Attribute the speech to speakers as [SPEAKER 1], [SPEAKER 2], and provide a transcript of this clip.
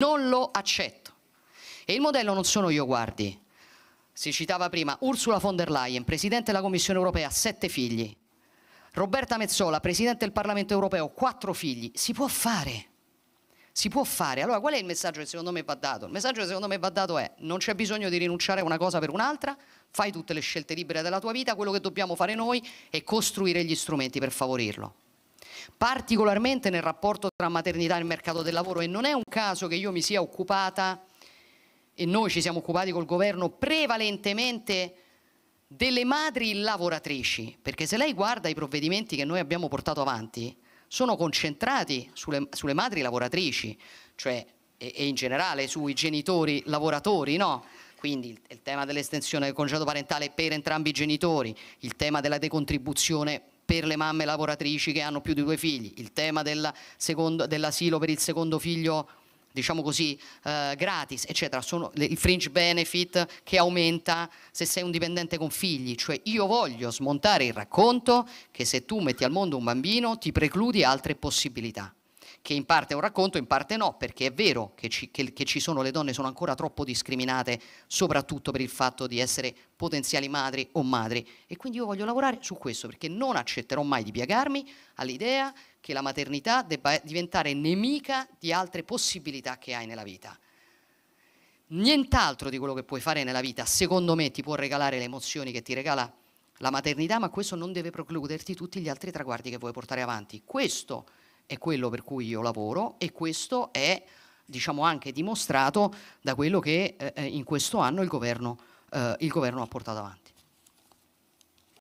[SPEAKER 1] Non lo accetto. E il modello non sono io, guardi. Si citava prima Ursula von der Leyen, Presidente della Commissione europea, sette figli. Roberta Mezzola, Presidente del Parlamento europeo, quattro figli. Si può fare. Si può fare. Allora qual è il messaggio che secondo me va dato? Il messaggio che secondo me va dato è non c'è bisogno di rinunciare a una cosa per un'altra, fai tutte le scelte libere della tua vita, quello che dobbiamo fare noi è costruire gli strumenti per favorirlo particolarmente nel rapporto tra maternità e mercato del lavoro e non è un caso che io mi sia occupata e noi ci siamo occupati col governo prevalentemente delle madri lavoratrici, perché se lei guarda i provvedimenti che noi abbiamo portato avanti, sono concentrati sulle, sulle madri lavoratrici, cioè e, e, in generale sui genitori lavoratori, no? Quindi il, tema dell'estensione del congedo parentale per entrambi i genitori, il tema della decontribuzione per le mamme lavoratrici che hanno più di due figli, il tema dell'asilo per il secondo figlio diciamo così, eh, gratis, eccetera, sono i fringe benefit che aumenta se sei un dipendente con figli, cioè io voglio smontare il racconto che se tu metti al mondo un bambino ti precludi altre possibilità che in parte è un racconto, in parte no, perché è vero che ci, che, che ci sono, le donne sono ancora troppo discriminate, soprattutto per il fatto di essere potenziali madri o madri. E quindi io voglio lavorare su questo, perché non accetterò mai di piegarmi all'idea che la maternità debba diventare nemica di altre possibilità che hai nella vita. Nient'altro di quello che puoi fare nella vita, secondo me, ti può regalare le emozioni che ti regala la maternità, ma questo non deve precluderti tutti gli altri traguardi che vuoi portare avanti. Questo è quello per cui io lavoro e questo è diciamo anche dimostrato da quello che eh, eh in questo anno il governo, eh, il governo ha portato avanti.